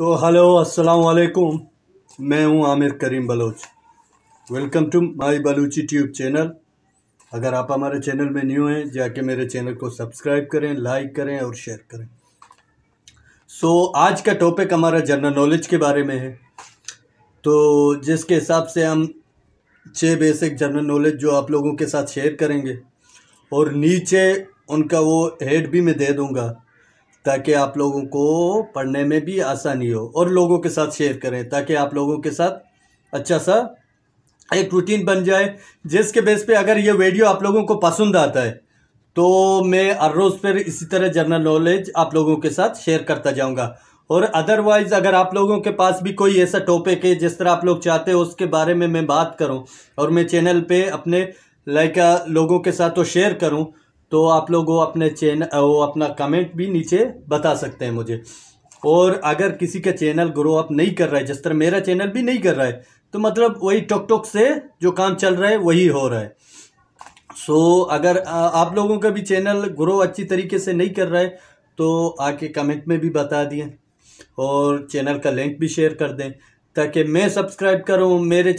तो हेलो अस्सलाम वालेकुम मैं हूं Amir Karim Baloch welcome to my Balochi tube channel अगर आप हमारे चैनल में न्यू हैं जाके मेरे चैनल को सब्सक्राइब करें लाइक करें और शेयर करें सो so, आज का टॉपिक हमारा जनरल नॉलेज के बारे में है तो जिसके हिसाब से हम छः बेसिक जनरल नॉलेज जो आप लोगों के साथ शेयर करेंगे और नीचे उनका वो हेड भी मैं दे दूँगा ताकि आप लोगों को पढ़ने में भी आसानी हो और लोगों के साथ शेयर करें ताकि आप लोगों के साथ अच्छा सा एक रूटीन बन जाए जिसके बेस पे अगर ये वीडियो आप लोगों को पसंद आता है तो मैं हर रोज़ पर इसी तरह जनरल नॉलेज आप लोगों के साथ शेयर करता जाऊंगा और अदरवाइज़ अगर आप लोगों के पास भी कोई ऐसा टॉपिक है जिस तरह आप लोग चाहते हो उसके बारे में मैं बात करूं और मैं चैनल पे अपने लाइक लोगों के साथ तो शेयर करूं तो आप लोग वो अपने चैन वो अपना कमेंट भी नीचे बता सकते हैं मुझे और अगर किसी का चैनल ग्रो अप नहीं कर रहा है जिस तरह मेरा चैनल भी नहीं कर रहा है तो मतलब वही टोक टोक से जो काम चल रहा है वही हो रहा है सो so, अगर आप लोगों का भी चैनल ग्रो अच्छी तरीके से नहीं कर रहा है तो आके कमेंट में भी बता दिए और चैनल का लिंक भी शेयर कर दें ताकि मैं सब्सक्राइब करूं मेरे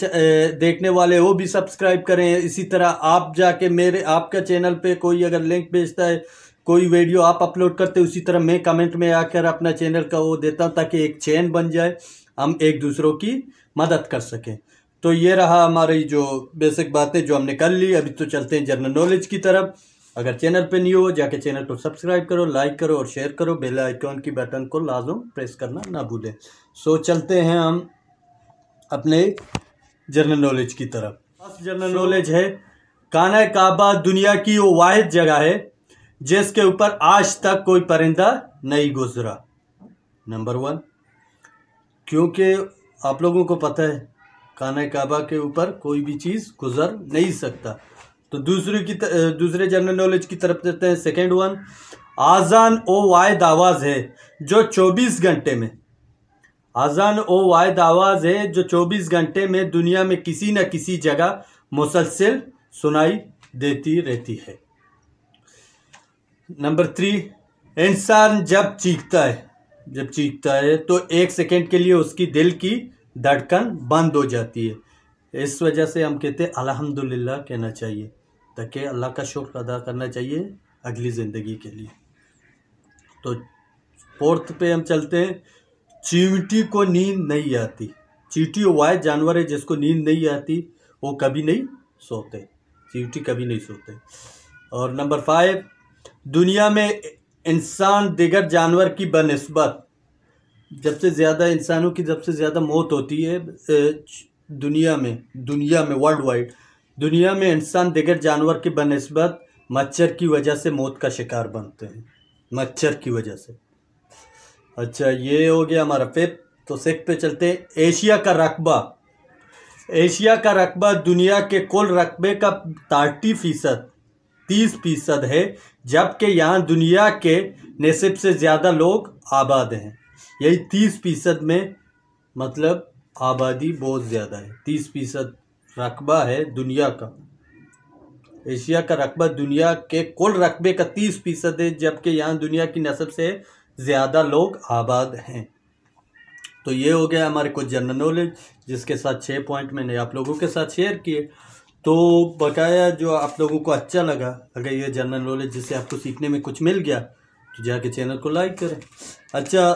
देखने वाले वो भी सब्सक्राइब करें इसी तरह आप जाके मेरे आपका चैनल पे कोई अगर लिंक भेजता है कोई वीडियो आप अपलोड करते उसी तरह मैं कमेंट में आकर अपना चैनल का वो देता हूँ ताकि एक चैन बन जाए हम एक दूसरों की मदद कर सकें तो ये रहा हमारी जो बेसिक बातें जो हमने कर ली अभी तो चलते हैं जनरल नॉलेज की तरफ अगर चैनल पर नहीं हो जाके चैनल को सब्सक्राइब करो लाइक करो और शेयर करो बेल आइकॉन की बटन को लाजम प्रेस करना ना भूलें सो चलते हैं हम अपने जनरल नॉलेज की तरफ फर्स्ट जनरल नॉलेज है काना काबा दुनिया की वो वाद जगह है जिसके ऊपर आज तक कोई परिंदा नहीं गुजरा नंबर वन क्योंकि आप लोगों को पता है काना काबा के ऊपर कोई भी चीज़ गुजर नहीं सकता तो दूसरी की दूसरे जनरल नॉलेज की तरफ देते हैं सेकेंड वन आज़ान ओ वाद आवाज़ है जो चौबीस घंटे में अजान ओ वायद आवाज़ है जो 24 घंटे में दुनिया में किसी न किसी जगह मुसलसल सुनाई देती रहती है नंबर थ्री इंसान जब चीखता है जब चीखता है तो एक सेकेंड के लिए उसकी दिल की धड़कन बंद हो जाती है इस वजह से हम कहते हैं अलहमदुल्ला कहना चाहिए ताकि अल्लाह का शुक्र अदा करना चाहिए अगली ज़िंदगी के लिए तो फोर्थ पे हम चलते हैं चींटी को नींद नहीं आती चींटी वो वाय जानवर है जिसको नींद नहीं आती वो कभी नहीं सोते चीटी कभी नहीं सोते और नंबर फाइव दुनिया में इंसान दिगर जानवर की बनस्बत जब से ज़्यादा इंसानों की जब से ज़्यादा मौत होती है दुनिया में दुनिया में वर्ल्ड वाइड दुनिया में इंसान दिगर जानवर की बनस्बत मच्छर की वजह से मौत का शिकार बनते हैं मच्छर की वजह से अच्छा ये हो गया हमारा फिफ्थ तो सिक्स पे चलते एशिया का रकबा एशिया का रकबा दुनिया के कुल रकबे का तार्टी फीसद तीस फीसद है जबकि यहाँ दुनिया के नसीब से ज़्यादा लोग आबाद हैं यही तीस फीसद में मतलब आबादी बहुत ज़्यादा है तीस फीसद रकबा है दुनिया का एशिया का रकबा दुनिया के कुल रकबे का तीस फीसद है जबकि यहाँ दुनिया की नसब से ज़्यादा लोग आबाद हैं तो ये हो गया हमारे कुछ जनरल नॉलेज जिसके साथ छः पॉइंट मैंने आप लोगों के साथ शेयर किए तो बकाया जो आप लोगों को अच्छा लगा अगर ये जनरल नॉलेज जिससे आपको सीखने में कुछ मिल गया तो जाके चैनल को लाइक करें अच्छा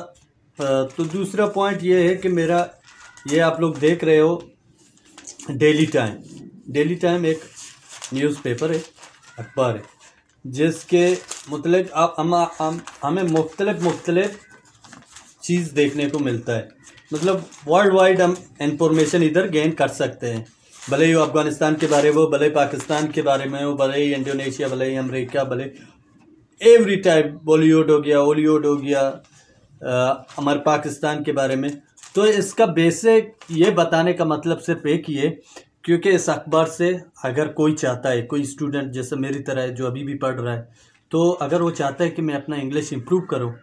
तो दूसरा पॉइंट ये है कि मेरा ये आप लोग देख रहे हो डेली टाइम डेली टाइम एक न्यूज़पेपर है अखबार है जिसके मतलब आप हम, हमें मुख्तलिफ मुख्तलिफ चीज़ देखने को मिलता है मतलब वर्ल्ड वाइड हम इंफॉर्मेशन इधर गेन कर सकते हैं भले ही अफ़गानिस्तान के बारे में हो भले पाकिस्तान के बारे में हो भले ही इंडोनेशिया भले ही अमरीका भले एवरी टाइप बॉलीवुड हो गया हॉलीवुड हो गया हमारे पाकिस्तान के बारे में तो इसका बेसिक ये बताने का मतलब सिर्फ एक ही है क्योंकि इस अखबार से अगर कोई चाहता है कोई स्टूडेंट जैसे मेरी तरह है जो अभी भी पढ़ रहा है तो अगर वो चाहता है कि मैं अपना इंग्लिश इम्प्रूव करूँ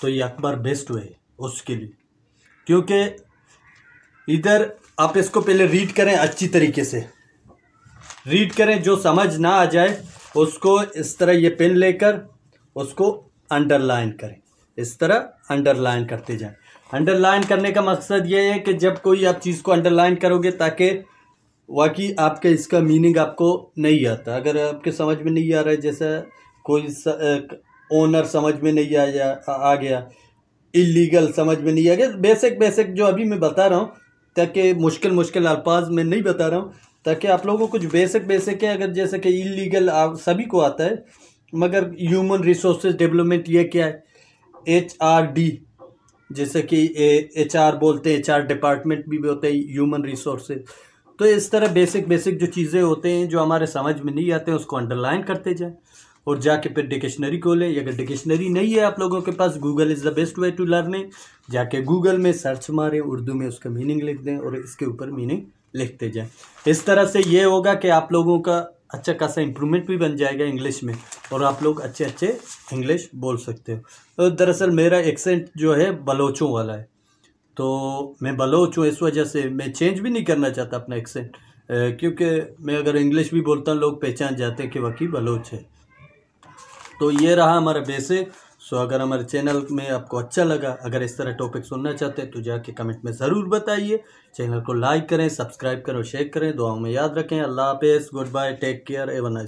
तो ये अखबार बेस्ट वे है उसके लिए क्योंकि इधर आप इसको पहले रीड करें अच्छी तरीके से रीड करें जो समझ ना आ जाए उसको इस तरह ये पेन लेकर उसको अंडरलाइन करें इस तरह अंडरलाइन करते जाएं अंडरलाइन करने का मकसद ये है कि जब कोई आप चीज़ को अंडरलाइन करोगे ताकि वाकई आपका इसका मीनिंग आपको नहीं आता अगर आपके समझ में नहीं आ रहा है जैसा कोई स, एक, ओनर समझ में नहीं आया आ गया इलीगल समझ में नहीं आ गया बेसिक बेसिक जो अभी मैं बता रहा हूँ ताकि मुश्किल मुश्किल अल्फाज में नहीं बता रहा हूँ ताकि आप लोगों को कुछ बेसिक बेसिक है अगर जैसे कि इलीगल सभी को आता है मगर ह्यूमन रिसोर्स डेवलपमेंट ये क्या है एच आर डी जैसे कि एच आर बोलते हैं एच आर डिपार्टमेंट भी होते हैं ह्यूमन रिसोर्सेज तो इस तरह बेसिक बेसिक जो चीज़ें होते हैं जो हमारे समझ में नहीं आते हैं उसको अंडरलाइन करते जाएं और जाके फिर डिक्शनरी खोलें अगर डिक्शनरी नहीं है आप लोगों के पास Google is the best way to learning जाके गूगल में सर्च मारें उर्दू में उसका मीनिंग लिख दें और इसके ऊपर मीनिंग लिखते जाएँ इस तरह से ये होगा कि आप लोगों का अच्छा खासा इम्प्रूवमेंट भी बन जाएगा इंग्लिश में और आप लोग अच्छे अच्छे इंग्लिश बोल सकते हो तो दरअसल मेरा एक्सेंट जो है बलोचों वाला है तो मैं बलोच हूँ इस वजह से मैं चेंज भी नहीं करना चाहता अपना एक्सेंट क्योंकि मैं अगर इंग्लिश भी बोलता हूँ लोग पहचान जाते हैं कि वकी बलोच है तो ये रहा हमारा बेसिक सो अगर हमारे चैनल में आपको अच्छा लगा अगर इस तरह टॉपिक सुनना चाहते हैं तो जाके कमेंट में ज़रूर बताइए चैनल को लाइक करें सब्सक्राइब करें और शेयर करें दुआओं में याद रखें अल्लाह हाफ good bye take care Avon